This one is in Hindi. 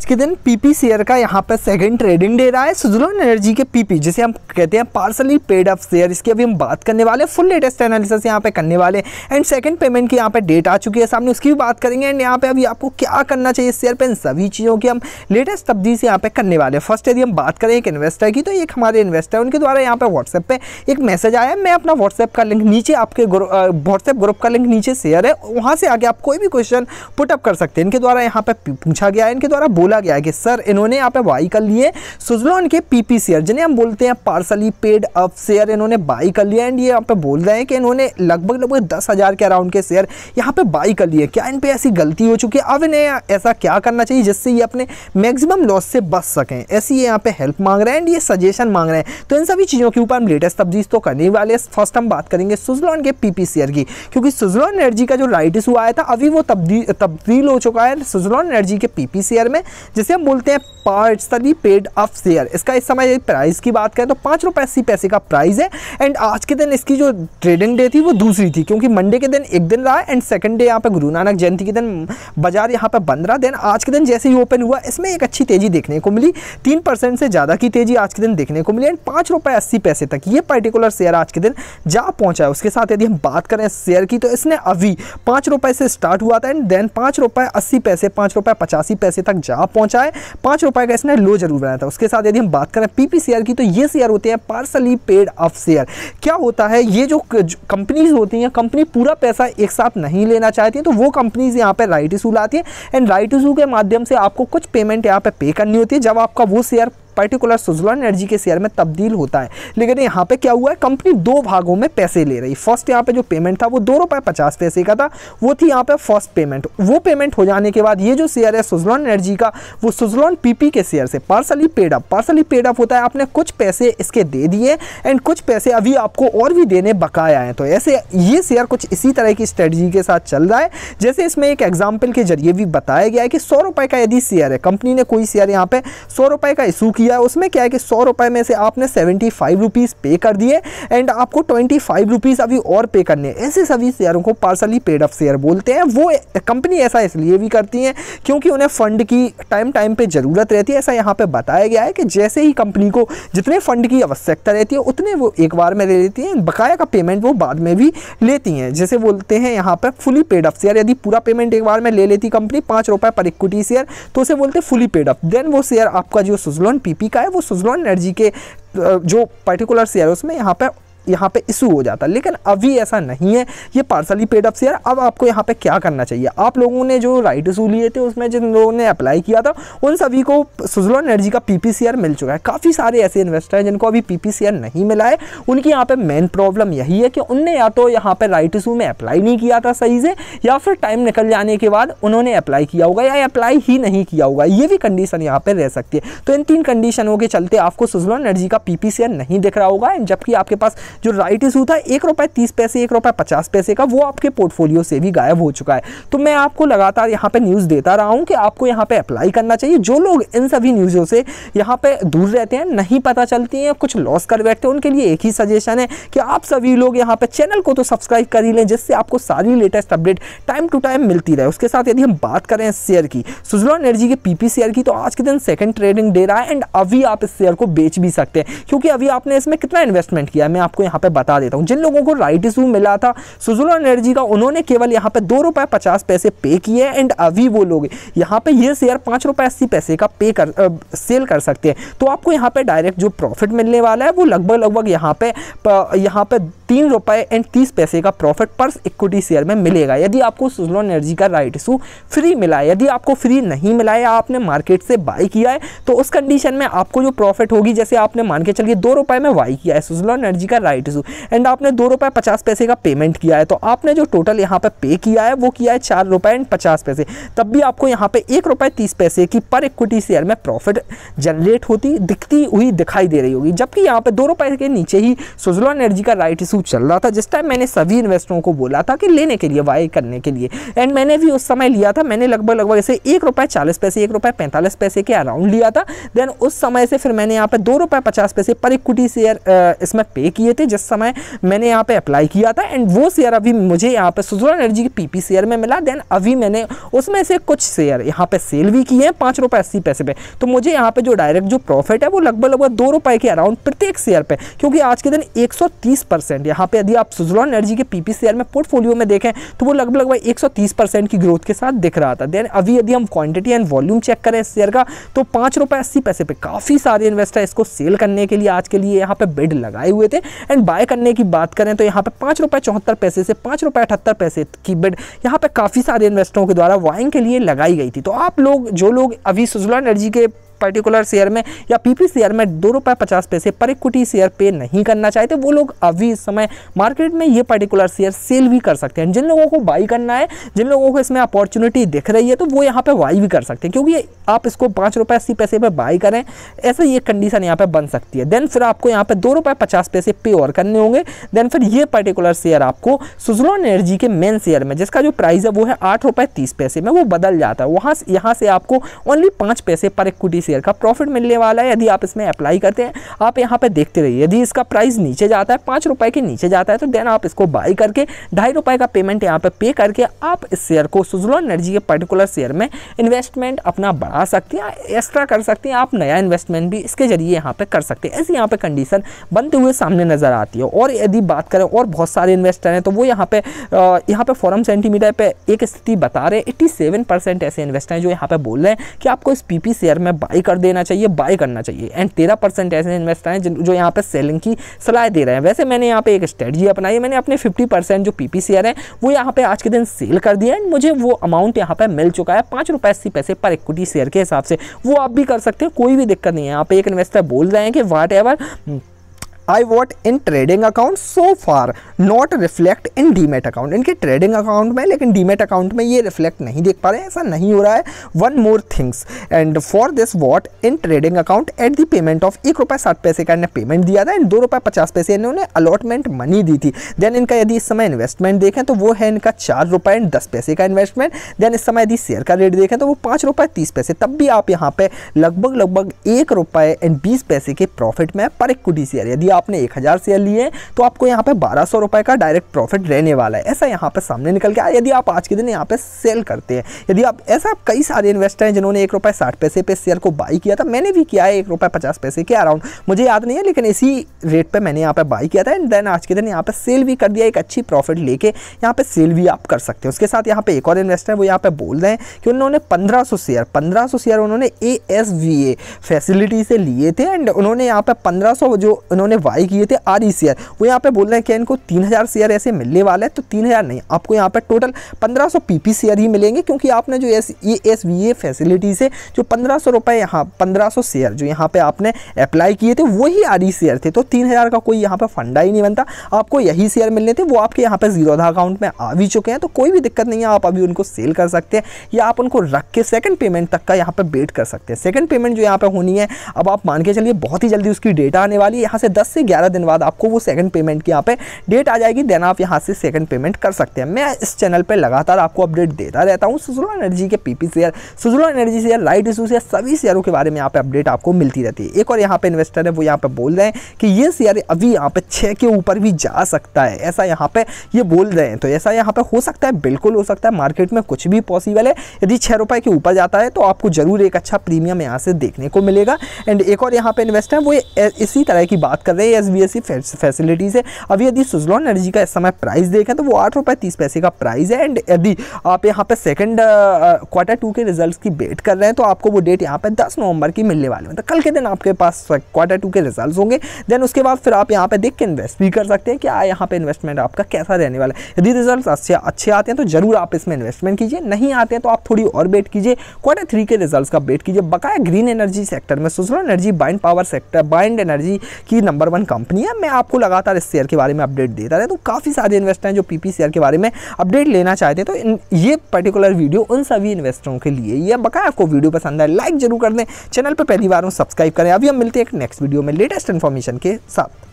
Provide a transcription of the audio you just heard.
आज के दिन पीपी शेयर का यहाँ पर सेकंड ट्रेडिंग डे रहा है सुजलोन एनर्जी के पीपी जिसे हम कहते हैं पार्सली पेड अप शेयर इसकी अभी हम बात करने वाले फुल लेटेस्ट एनालिसिस यहाँ पे करने वाले एंड सेकंड पेमेंट की यहाँ पे डेट आ चुकी है सामने उसकी भी बात करेंगे एंड यहाँ पे अभी आपको क्या करना चाहिए शेयर पर इन सभी चीज़ों की हम लेटेस्ट तब्दील से यहाँ पे करने वाले हैं फर्स्ट यदि हम बात करें एक इन्वेस्टर की तो एक हमारे इन्वेस्टर है उनके द्वारा यहाँ पर व्हाट्सएप पर एक मैसेज आया मैं अपना व्हाट्सएप का लिंक नीचे आपके व्हाट्सएप ग्रुप का लिंक नीचे शेयर है वहाँ से आगे आप कोई भी क्वेश्चन पुटअप कर सकते हैं इनके द्वारा यहाँ पर पूछा गया है इनके द्वारा बोल बोला गया है कि सर इन्होंने यहाँ पे बाई कर लिए सुजलॉन के पीपी शेयर जिन्हें हम बोलते हैं पार्सली पेड अप शेयर इन्होंने बाई कर लिया एंड ये यहाँ पे बोल रहे हैं कि इन्होंने लगभग लगभग दस हज़ार के अराउंड के शेयर यहाँ पे बाई कर लिए क्या इन पर ऐसी गलती हो चुकी है अब इन्हें ऐसा क्या करना चाहिए जिससे ये अपने मैक्सिमम लॉस से बच सकें ऐसी ये यहाँ पर हेल्प मांग रहे हैं एंड ये सजेशन मांग रहे हैं तो इन सभी चीज़ों के ऊपर हम लेटेस्ट तब्दीज तो करने वाले फर्स्ट हम बात करेंगे सुजलॉन के पी शेयर की क्योंकि सुजलॉन एनर्जी का जो राइट इशू आया था अभी वो तब्दील तब्दील हो चुका है सुजलॉन एनर्जी के पीपी शेयर में जिसे हम बोलते हैं part partly paid of share इसका इस समय प्राइस की बात करें तो पाँच रुपये अस्सी पैसे का प्राइस है एंड आज के दिन इसकी जो ट्रेडिंग डे थी वो दूसरी थी क्योंकि मंडे के दिन एक दिन रहा एंड सेकंड डे यहाँ पर गुरु नानक जयंती के दिन बाजार यहाँ पर बंद रहा देन आज के दिन जैसे ही ओपन हुआ इसमें एक अच्छी तेज़ी देखने को मिली तीन परसेंट से ज़्यादा की तेज़ी आज के दिन देखने को मिली एंड पाँच रुपये अस्सी पैसे तक ये पर्टिकुलर शेयर आज के दिन जा पहुँचा है उसके साथ यदि हम बात करें इस शेयर की तो इसने अभी पाँच रुपए से स्टार्ट हुआ था एंड देन पाँच रुपये अस्सी पैसे पाँच रुपए पचासी पैसे तक जा लाभ पहुंचा है पांच रुपए का इसने लो जरूर बनाया था उसके साथ यदि हम बात करें पीपीसीआर की तो ये शेयर होते हैं पार्सली पेड ऑफ शेयर क्या होता है ये जो कंपनीज होती हैं कंपनी पूरा पैसा एक साथ नहीं लेना चाहती तो वो कंपनीज यहाँ पर राइट इशू लाती है एंड राइट इशू के माध्यम से आपको कुछ पेमेंट यहाँ पर पे करनी होती है जब आपका वो शेयर पर्टिकुलर सुजलॉन एनर्जी के शेयर में तब्दील होता है लेकिन यहाँ पे क्या हुआ है कंपनी दो भागों में पैसे ले रही फर्स्ट यहाँ पे जो पेमेंट था वो दो रुपये पचास पैसे का था वो थी यहाँ पे फर्स्ट पेमेंट वो पेमेंट हो जाने के बाद ये जो शेयर है सुजलॉन एनर्जी का वो सुजलॉन पी के शेयर से partly paid up partly paid up होता है आपने कुछ पैसे इसके दे दिए एंड कुछ पैसे अभी आपको और भी देने बकाया है तो ऐसे ये शेयर कुछ इसी तरह की स्ट्रेटजी के साथ चल रहा है जैसे इसमें एक एग्जाम्पल के जरिए भी बताया गया है कि सौ रुपये का यदि शेयर है कंपनी ने कोई शेयर यहाँ पे सौ रुपये का इशू किया दिया है उसमें क्या है कि सौ रुपये में से आपने सेवेंटी फाइव रुपीज़ पे कर दिए एंड आपको ट्वेंटी फाइव रुपीज़ अभी और पे करने हैं ऐसे सभी शेयरों को पार्सली पेड ऑफ शेयर बोलते हैं वो कंपनी ऐसा इसलिए भी करती हैं क्योंकि उन्हें फ़ंड की टाइम टाइम पर ज़रूरत रहती है ऐसा यहाँ पर बताया गया है कि जैसे ही कंपनी को जितने फ़ंड की आवश्यकता रहती है उतने वो एक बार में ले लेती हैं बकाया का पेमेंट वो बाद में भी लेती हैं जैसे बोलते हैं यहाँ पर फुली पेड ऑफ शेयर यदि पूरा पेमेंट एक बार में ले लेती कंपनी पाँच रुपये पर इक्विटी शेयर तो उसे बोलते हैं फुली पेड ऑफ देन वो शेयर आपका जो सुजलोन पी पीपी का है वो सुजलॉन एनर्जी के जो पर्टिकुलर शेयर उसमें यहाँ पर यहाँ पे इशू हो जाता लेकिन अभी ऐसा नहीं है ये पार्सली पेड अप शेयर अब आपको यहाँ पे क्या करना चाहिए आप लोगों ने जो राइट इशू लिए थे उसमें जिन लोगों ने अप्लाई किया था उन सभी को सुजलॉन एनर्जी का पी मिल चुका है काफ़ी सारे ऐसे इन्वेस्टर हैं जिनको अभी पी नहीं मिला है उनकी यहाँ पर मेन प्रॉब्लम यही है कि उनने या तो यहाँ पर राइट इशू में अप्लाई नहीं किया था सही से या फिर टाइम निकल जाने के बाद उन्होंने अप्लाई किया होगा या अप्लाई ही नहीं किया होगा ये भी कंडीशन यहाँ पर रह सकती है तो इन तीन कंडीशनों के चलते आपको सुजलॉन एनर्जी का पी नहीं दिख रहा होगा जबकि आपके पास जो राइट इशू था एक रुपए तीस पैसे एक रुपए पचास पैसे का वो आपके पोर्टफोलियो से भी गायब हो चुका है तो मैं आपको लगातार यहाँ पर न्यूज़ देता रहा हूँ कि आपको यहाँ पर अप्लाई करना चाहिए जो लोग इन सभी न्यूज़ों से यहाँ पर दूर रहते हैं नहीं पता चलती है कुछ लॉस कर बैठते हैं उनके लिए एक ही सजेशन है कि आप सभी लोग यहाँ पर चैनल को तो सब्सक्राइब कर ही लें जिससे आपको सारी latest update time to time मिलती रहे उसके साथ यदि हम बात करें शेयर की सुजलॉन एनर्जी के पीपी शेयर की तो आज के दिन सेकंड ट्रेडिंग डे रहा है एंड अभी आप इस शेयर को बेच भी सकते हैं क्योंकि अभी आपने इसमें कितना इन्वेस्टमेंट किया है मैं आपको आपको यहाँ पे बता देता हूँ जिन लोगों को राइट इशू मिला था सुजुला एनर्जी का उन्होंने केवल यहाँ पे दो रुपये पचास पैसे पे किए हैं एंड अभी वो लोग यहाँ पे ये शेयर पाँच रुपये अस्सी पैसे का पे कर आ, सेल कर सकते हैं तो आपको यहाँ पर डायरेक्ट जो प्रॉफिट मिलने वाला है वो लगभग लगभग यहाँ पर यहाँ पर तीन रुपये एंड तीस पैसे का प्रॉफिट पर इक्विटी शेयर में मिलेगा यदि आपको सुजलॉन एनर्जी का राइट इशू फ्री मिला है यदि आपको फ्री नहीं मिला है आपने मार्केट से बाई किया है तो उस कंडीशन में आपको जो प्रॉफिट होगी जैसे आपने मान के चलिए दो रुपये में बाई किया है सुजलॉन एनर्जी का राइट इशू एंड आपने दो रुपए पचास पैसे का पेमेंट किया है तो आपने जो टोटल यहाँ पर पे किया है वो किया है चार रुपए एंड पचास पैसे तब भी आपको यहाँ पे एक रुपए तीस पैसे की पर इक्विटी शेयर में प्रॉफिट जनरेट होती दिखती हुई दिखाई दे रही होगी जबकि यहाँ पर दो रुपए के नीचे ही सुजला एनर्जी का राइट इशू चल रहा था जिस टाइम मैंने सभी इन्वेस्टरों को बोला था कि लेने के लिए वाई करने के लिए एंड मैंने भी उस समय लिया था मैंने लगभग लगभग ऐसे एक रुपए चालीस पैसे एक रुपए पैंतालीस पैसे के अराउंड लिया था देन उस समय से फिर मैंने यहाँ पे दो रुपए पचास पैसे पर इक्विटी शेयर इसमें पे किए थे जिस समय मैंने यहाँ पे अप्लाई किया था एंड वो शेयर अभी मुझे यहाँ पे सुजुला एनर्जी के पीपी शेयर में मिला देन अभी मैंने उसमें से कुछ शेयर यहाँ पे सेल भी किए हैं पाँच रुपये अस्सी पैसे पे तो मुझे यहाँ पे जो डायरेक्ट जो प्रॉफिट है वो लगभग लगभग दो रुपए के अराउंड प्रत्येक शेयर पे क्योंकि आज के दिन एक सौ तीस परसेंट यहाँ पर यदि आप सुजुलॉन एनर्जी के पीपी शेयर में पोर्टफोलियो में देखें तो वो लगभग लगभग 130 परसेंट की ग्रोथ के साथ दिख रहा था देन अभी यदि हम क्वान्टिटी एंड वॉल्यूम चेक करें इस शेयर का तो पाँच रुपये अस्सी पैसे पे काफ़ी सारे इन्वेस्टर इसको सेल करने के लिए आज के लिए यहाँ पर बिड लगाए हुए थे एंड बाय करने की बात करें तो यहाँ पर पाँच रुपये चौहत्तर पैसे से पाँच रुपये अठहत्तर पैसे की बेड यहाँ पर काफ़ी सारे इन्वेस्टरों के द्वारा वाइंग के लिए लगाई गई थी तो आप लोग जो लोग अभी सुजला एनर्जी के पर्टिकुलर शेयर में या पीपी शेयर में दो रुपये पचास पैसे पर इक्विटी शेयर पे नहीं करना चाहते वो लोग अभी इस समय मार्केट में ये पर्टिकुलर शेयर सेल भी कर सकते हैं जिन लोगों को बाई करना है जिन लोगों को इसमें अपॉर्चुनिटी दिख रही है तो वो यहाँ पर बाई भी कर सकते हैं क्योंकि आप इसको पाँच रुपये अस्सी पैसे पर बाई करें ऐसे ये कंडीशन यहाँ पर बन सकती है देन फिर आपको यहाँ पर दो रुपये पचास पैसे पे और करने होंगे देन फिर ये पर्टिकुलर शेयर आपको सुजलॉन एनर्जी के मेन शेयर में जिसका जो प्राइस है वो है आठ रुपये तीस पैसे में वो बदल जाता है वहाँ यहाँ से आपको ओनली पाँच पैसे पर इक्विटी शेयर का प्रॉफिट मिलने वाला है यदि आप इसमें अप्लाई करते हैं आप यहाँ पर देखते रहिए यदि इसका प्राइस नीचे जाता है पाँच रुपये के नीचे जाता है तो देन आप इसको बाई करके ढाई रुपये का पेमेंट यहाँ पर पे करके आप इस शेयर को सुजलॉन एनर्जी के पर्टिकुलर शेयर में इन्वेस्टमेंट अपना बढ़ा सकते हैं एक्स्ट्रा कर सकते हैं आप नया इन्वेस्टमेंट भी इसके जरिए यहाँ पर कर सकते हैं ऐसी यहाँ पर कंडीशन बनते हुए सामने नज़र आती है और यदि बात करें और बहुत सारे इन्वेस्टर हैं तो वो यहाँ पे यहाँ पे फॉरम सेंटीमीटर पर एक स्थिति बता रहे हैं एट्टी ऐसे इन्वेस्टर हैं जो यहाँ पे बोल रहे हैं कि आपको इस पी शेयर में बाई बाई कर देना चाहिए बाई करना चाहिए एंड तेरह परसेंट ऐसे इन्वेस्टर हैं जो यहाँ पर सेलिंग की सलाह दे रहे हैं वैसे मैंने यहाँ पे एक स्ट्रेटजी अपनाई मैंने अपने फिफ्टी परसेंट जो पी पी शेयर है वो यहाँ पे आज के दिन सेल कर दिया एंड मुझे वो अमाउंट यहाँ पर मिल चुका है पाँच रुपये अस्सी पैसे पर इक्विटी शेयर के हिसाब से वो आप भी कर सकते हैं कोई भी दिक्कत नहीं है यहाँ पे एक इन्वेस्टर बोल रहे हैं कि whatever I bought in trading account so far not reflect in demat account इनके ट्रेडिंग अकाउंट में लेकिन डीमेट अकाउंट में ये रिफ्लेक्ट नहीं देख पा रहे ऐसा नहीं हो रहा है one more things and for this bought in trading account at the payment of एक रुपये साठ पैसे का इन्हें पेमेंट दिया था एंड दो रुपये पचास पैसे इन्होंने अलॉटमेंट मनी दी थी देन इनका यदि इस समय इन्वेस्टमेंट देखें तो वो है इनका चार रुपये एंड दस पैसे का इन्वेस्टमेंट देन इस समय यदि शेयर का रेट देखें तो वो पाँच रुपये तीस पैसे तब भी आप यहाँ पे लगभग लगभग एक रुपये एंड बीस पैसे के प्रॉफिट में पर इक्विटी शेयर यदि आप आपने एक हज़ार शेयर लिए तो आपको यहाँ पे बारह सौ रुपये का डायरेक्ट प्रॉफिट रहने वाला है ऐसा यहाँ पे सामने निकल के आया यदि आप आज के दिन यहाँ पे सेल करते हैं यदि आप ऐसा कई सारे इन्वेस्टर हैं जिन्होंने एक रुपये साठ पैसे पे शेयर को बाई किया था मैंने भी किया है एक रुपये पचास पैसे के अराउंड मुझे याद नहीं है लेकिन इसी रेट पर मैंने यहाँ पर बाई किया था एंड देन आज के दिन यहाँ पर सेल भी कर दिया एक अच्छी प्रॉफिट लेके यहाँ पर सेल भी आप कर सकते हैं उसके साथ यहाँ पर एक और इन्वेस्टर वो यहाँ पर बोल रहे हैं कि उन्होंने पंद्रह शेयर पंद्रह शेयर उन्होंने ए फैसिलिटी से लिए थे एंड उन्होंने यहाँ पर पंद्रह जो उन्होंने वाई किए थे आर ई शेयर वो यहाँ पे बोल रहे हैं कि इनको तीन हज़ार शेयर ऐसे मिलने वाला है तो तीन हज़ार नहीं आपको यहाँ पे टोटल पंद्रह सौ पी पी शेयर ही मिलेंगे क्योंकि आपने जो S S V A facility से जो पंद्रह सौ रुपये यहाँ पंद्रह सौ शेयर जो यहाँ पर आपने अप्लाई किए थे वही आर ई शेयर थे तो तीन हज़ार का कोई यहाँ पर फंडा ही नहीं बनता आपको यही शेयर मिलने थे वो आपके यहाँ पर जीरोधा अकाउंट में आ भी चुके हैं तो कोई भी दिक्कत नहीं है आप अभी उनको सेल कर सकते हैं या आप उनको रख के सेकंड पेमेंट तक का यहाँ पर वेट कर सकते हैं सेकंड पेमेंट जो यहाँ पर होनी है अब आप मान के चलिए बहुत ही जल्दी उसकी डेटा आने वाली है यहाँ से दस से ग्यारह दिन बाद आपको वो सेकंड पेमेंट की यहाँ पे डेट आ जाएगी देन आप यहाँ से सेकंड पेमेंट कर सकते हैं मैं इस चैनल पर लगातार आपको अपडेट देता रहता हूँ सुजुला एनर्जी के PP share Suzlon Energy share light issue share सभी शेयरों के बारे में यहाँ पे अपडेट आपको मिलती रहती है एक और यहाँ पर इन्वेस्टर है वो यहाँ पर बोल रहे हैं कि ये शेयर अभी यहाँ पे छः के ऊपर भी जा सकता है ऐसा यहाँ पे ये बोल रहे हैं तो ऐसा यहाँ पर हो सकता है बिल्कुल हो सकता है मार्केट में कुछ भी पॉसिबल है यदि छः रुपये के ऊपर जाता है तो आपको ज़रूर एक अच्छा प्रीमियम यहाँ से देखने को मिलेगा एंड एक और यहाँ पे इन्वेस्टर है वो इसी तरह की बात कर रहे हैं S B S C facilities है अब यदि सुजलॉन एनर्जी का इस समय प्राइस देखें तो वो आठ रुपये तीस पैसे का प्राइस है एंड यदि आप यहाँ पर सेकेंड क्वार्टर टू के रिजल्ट की वेट कर रहे हैं तो आपको वो डेट यहाँ पर दस नवंबर की मिलने वाले है तो कल के दिन आपके पास क्वार्टर टू के रिजल्ट होंगे देन उसके बाद फिर आप यहाँ पर देख के इन्वेस्ट भी कर सकते हैं कि आ यहाँ पर इन्वेस्टमेंट आपका कैसा रहने वाला है यदि रिजल्ट अच्छे अच्छे आते हैं तो ज़रूर आप इसमें इन्वेस्टमेंट कीजिए नहीं आते हैं तो आप थोड़ी और वेट कीजिए क्वार्टर थ्री के रिजल्ट का वेट कीजिए बकाया ग्रीन एनर्जी सेक्टर में Suzlon energy wind power sector wind energy की नंबर वन कंपनी है मैं आपको लगातार इस शेयर के बारे में अपडेट देता रहता हूँ काफ़ी सारे इन्वेस्टर हैं जो पीपी शेयर के बारे में अपडेट लेना चाहते हैं तो ये पर्टिकुलर वीडियो उन सभी इन्वेस्टरों के लिए यह बकाया आपको वीडियो पसंद आए लाइक जरूर कर दें चैनल पर पहली बार सब्सक्राइब करें अभी हम मिलते हैं एक नेक्स्ट वीडियो में लेटेस्ट इन्फॉर्मेशन के साथ